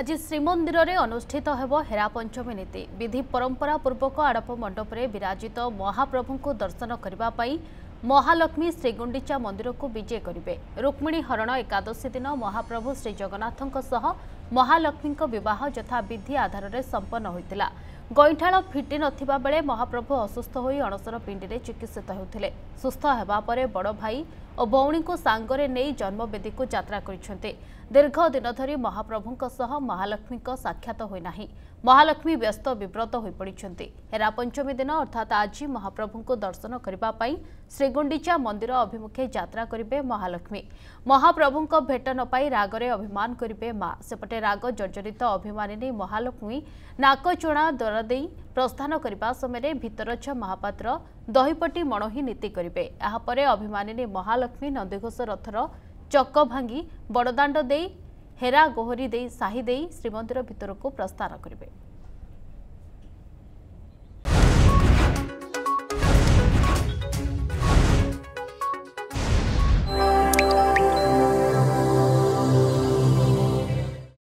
ଆଜି ଶ୍ରୀମନ୍ଦିରରେ ଅନୁଷ୍ଠିତ ହେବ ହେରାପଞ୍ଚମୀ ନୀତି ବିଧି ପରମ୍ପରା ପୂର୍ବକ ଆଡ଼ପ ମଣ୍ଡପରେ ବିରାଜିତ ମହାପ୍ରଭୁଙ୍କୁ ଦର୍ଶନ କରିବା ପାଇଁ ମହାଲକ୍ଷ୍ମୀ ଶ୍ରୀଗୁଣ୍ଡିଚା ମନ୍ଦିରକୁ ବିଜେ କରିବେ ରୁକ୍ମିଣୀ ହରଣ ଏକାଦଶୀ ଦିନ ମହାପ୍ରଭୁ ଶ୍ରୀଜଗନ୍ନାଥଙ୍କ ସହ ମହାଲକ୍ଷ୍ମୀଙ୍କ ବିବାହ ଯଥା ବିଧି ଆଧାରରେ ସମ୍ପନ୍ନ ହୋଇଥିଲା ଗଇଁଠାଳ ଫିଟି ନଥିବା ବେଳେ ମହାପ୍ରଭୁ ଅସୁସ୍ଥ ହୋଇ ଅଣସର ପିଣ୍ଡିରେ ଚିକିତ୍ସିତ ହେଉଥିଲେ ସୁସ୍ଥ ହେବା ପରେ ବଡ଼ ଭାଇ ଓ ଭଉଣୀଙ୍କୁ ସାଙ୍ଗରେ ନେଇ ଜନ୍ମବେଦୀକୁ ଯାତ୍ରା କରିଛନ୍ତି ଦୀର୍ଘ ଦିନ ଧରି ମହାପ୍ରଭୁଙ୍କ ସହ ମହାଲକ୍ଷ୍ମୀଙ୍କ ସାକ୍ଷାତ ହୋଇନାହିଁ ମହାଲକ୍ଷ୍ମୀ ବ୍ୟସ୍ତ ବିବ୍ରତ ହୋଇପଡ଼ିଛନ୍ତି ହେରା ପଞ୍ଚମୀ ଦିନ ଅର୍ଥାତ୍ ଆଜି ମହାପ୍ରଭୁଙ୍କୁ ଦର୍ଶନ କରିବା ପାଇଁ ଶ୍ରୀଗୁଣ୍ଡିଚା ମନ୍ଦିର ଅଭିମୁଖେ ଯାତ୍ରା କରିବେ ମହାଲକ୍ଷ୍ମୀ ମହାପ୍ରଭୁଙ୍କ ଭେଟ ନ ପାଇ ରାଗରେ ଅଭିମାନ କରିବେ ମା ସେପଟେ ଗୋଟିଏ ରାଗ ଜର୍ଜରିତ ଅଭିମାନିନୀ ମହାଲକ୍ଷ୍ମୀ ନାକଚଣା ଦର ଦେଇ ପ୍ରସ୍ଥାନ କରିବା ସମୟରେ ଭିତରଛ ମହାପାତ୍ର ଦହିପଟି ମଣହି ନୀତି କରିବେ ଏହାପରେ ଅଭିମାନିନୀ ମହାଲକ୍ଷ୍ମୀ ନନ୍ଦୀଘୋଷ ରଥର ଚକ ଭାଙ୍ଗି ବଡ଼ଦାଣ୍ଡ ଦେଇ ହେରା ଗୋହରି ଦେଇ ସାହି ଦେଇ ଶ୍ରୀମନ୍ଦିର ଭିତରକୁ ପ୍ରସ୍ଥାନ କରିବେ